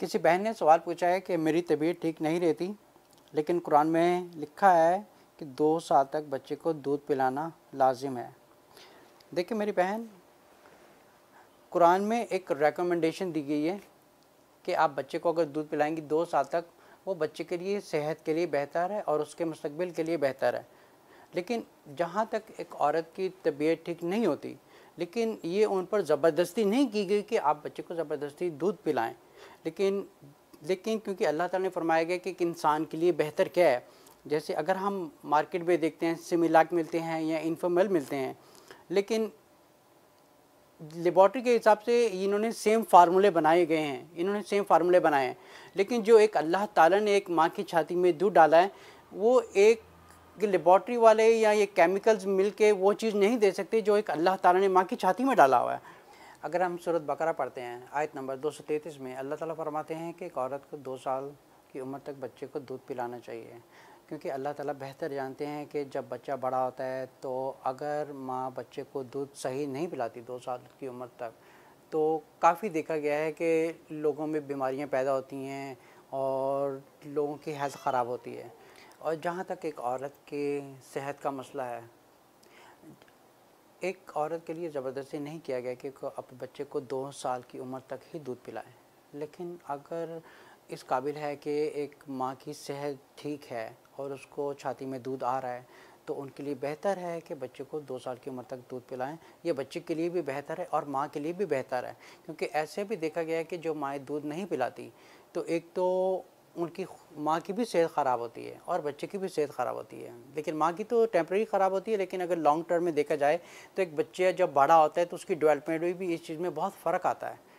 किसी बहन ने सवाल पूछा है कि मेरी तबीयत ठीक नहीं रहती लेकिन कुरान में लिखा है कि दो साल तक बच्चे को दूध पिलाना लाजिम है देखिए मेरी बहन कुरान में एक रेकमेंडेशन दी गई है कि आप बच्चे को अगर दूध पिलाएंगी दो साल तक वो बच्चे के लिए सेहत के लिए बेहतर है और उसके मुस्तबिल के लिए बेहतर है लेकिन जहाँ तक एक औरत की तबीयत ठीक नहीं होती लेकिन ये उन पर ज़बरदस्ती नहीं की गई कि आप बच्चे को ज़बरदस्ती दूध पिलाएं लेकिन लेकिन क्योंकि अल्लाह ताला ने फरमाया गया कि इंसान के लिए बेहतर क्या है जैसे अगर हम मार्केट में देखते हैं सिमिलाक मिलते हैं या इन्फोमल मिलते हैं लेकिन लेबॉर्ट्री के हिसाब से इन्होंने सेम फार्मूले बनाए गए हैं इन्होंने सेम फार्मूले बनाए हैं लेकिन जो एक अल्लाह ताला ने एक माँ की छाती में दूध डाला है वो एक कि लेबॉर्ट्री वाले या ये केमिकल्स मिल के वो चीज़ नहीं दे सकते जो एक अल्लाह ताला ने माँ की छाती में डाला हुआ है अगर हम सूरत बकरा पढ़ते हैं आयत नंबर 233 में अल्लाह ताला फरमाते हैं कि एक औरत को दो साल की उम्र तक बच्चे को दूध पिलाना चाहिए क्योंकि अल्लाह ताला बेहतर जानते हैं कि जब बच्चा बड़ा होता है तो अगर माँ बच्चे को दूध सही नहीं पिलाती दो साल की उम्र तक तो काफ़ी देखा गया है कि लोगों में बीमारियाँ पैदा होती हैं और लोगों की हेल्थ ख़राब होती है और जहाँ तक एक औरत के सेहत का मसला है एक औरत के लिए ज़बरदस्ती नहीं किया गया कि अपने बच्चे को दो साल की उम्र तक ही दूध पिलाएं लेकिन अगर इस काबिल है कि एक माँ की सेहत ठीक है और उसको छाती में दूध आ रहा है तो उनके लिए बेहतर है कि बच्चे को दो साल की उम्र तक दूध पिलाएं ये बच्चे के लिए भी बेहतर है और माँ के लिए भी बेहतर है क्योंकि ऐसे भी देखा गया है कि जो माएँ दूध नहीं पिलाती तो एक तो उनकी माँ की भी सेहत ख़राब होती है और बच्चे की भी सेहत ख़राब होती है लेकिन माँ की तो टेम्प्रेरी ख़राब होती है लेकिन अगर लॉन्ग टर्म में देखा जाए तो एक बच्चे जब बड़ा होता है तो उसकी डेवलपमेंट में भी इस चीज़ में बहुत फ़र्क आता है